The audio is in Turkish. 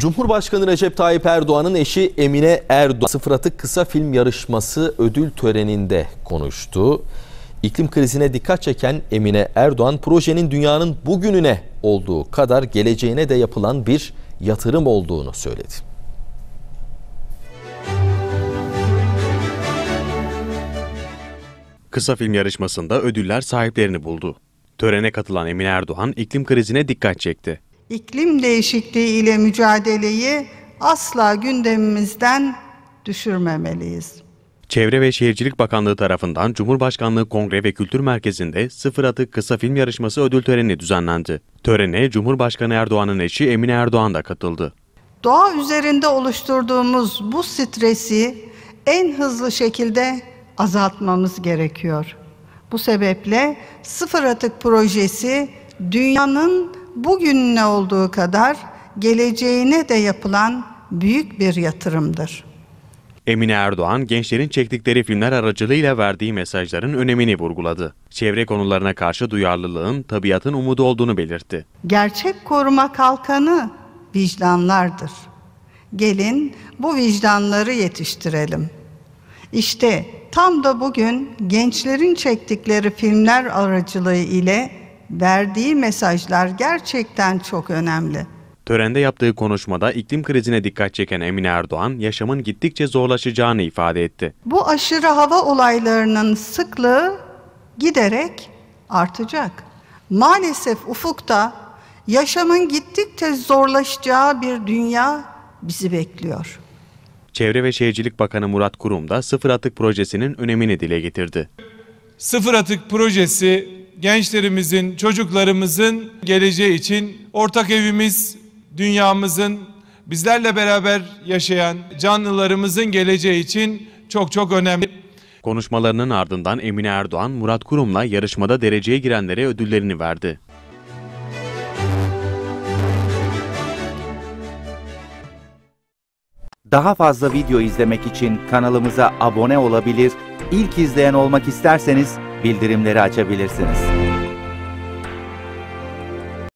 Cumhurbaşkanı Recep Tayyip Erdoğan'ın eşi Emine Erdoğan sıfıratı kısa film yarışması ödül töreninde konuştu. İklim krizine dikkat çeken Emine Erdoğan projenin dünyanın bugününe olduğu kadar geleceğine de yapılan bir yatırım olduğunu söyledi. Kısa film yarışmasında ödüller sahiplerini buldu. Törene katılan Emine Erdoğan iklim krizine dikkat çekti iklim değişikliği ile mücadeleyi asla gündemimizden düşürmemeliyiz. Çevre ve Şehircilik Bakanlığı tarafından Cumhurbaşkanlığı Kongre ve Kültür Merkezi'nde Sıfır Atık Kısa Film Yarışması ödül töreni düzenlendi. Törene Cumhurbaşkanı Erdoğan'ın eşi Emine Erdoğan da katıldı. Doğa üzerinde oluşturduğumuz bu stresi en hızlı şekilde azaltmamız gerekiyor. Bu sebeple Sıfır Atık projesi dünyanın bugününe olduğu kadar geleceğine de yapılan büyük bir yatırımdır. Emine Erdoğan, gençlerin çektikleri filmler aracılığıyla verdiği mesajların önemini vurguladı. Çevre konularına karşı duyarlılığın, tabiatın umudu olduğunu belirtti. Gerçek koruma kalkanı vicdanlardır. Gelin bu vicdanları yetiştirelim. İşte tam da bugün gençlerin çektikleri filmler aracılığı ile verdiği mesajlar gerçekten çok önemli. Törende yaptığı konuşmada iklim krizine dikkat çeken Emine Erdoğan, yaşamın gittikçe zorlaşacağını ifade etti. Bu aşırı hava olaylarının sıklığı giderek artacak. Maalesef ufukta yaşamın gittikçe zorlaşacağı bir dünya bizi bekliyor. Çevre ve Şehircilik Bakanı Murat Kurum da sıfır atık projesinin önemini dile getirdi. Sıfır atık projesi gençlerimizin, çocuklarımızın geleceği için ortak evimiz, dünyamızın, bizlerle beraber yaşayan canlılarımızın geleceği için çok çok önemli. Konuşmalarının ardından Emine Erdoğan, Murat Kurum'la yarışmada dereceye girenlere ödüllerini verdi. Daha fazla video izlemek için kanalımıza abone olabilir, ilk izleyen olmak isterseniz bildirimleri açabilirsiniz.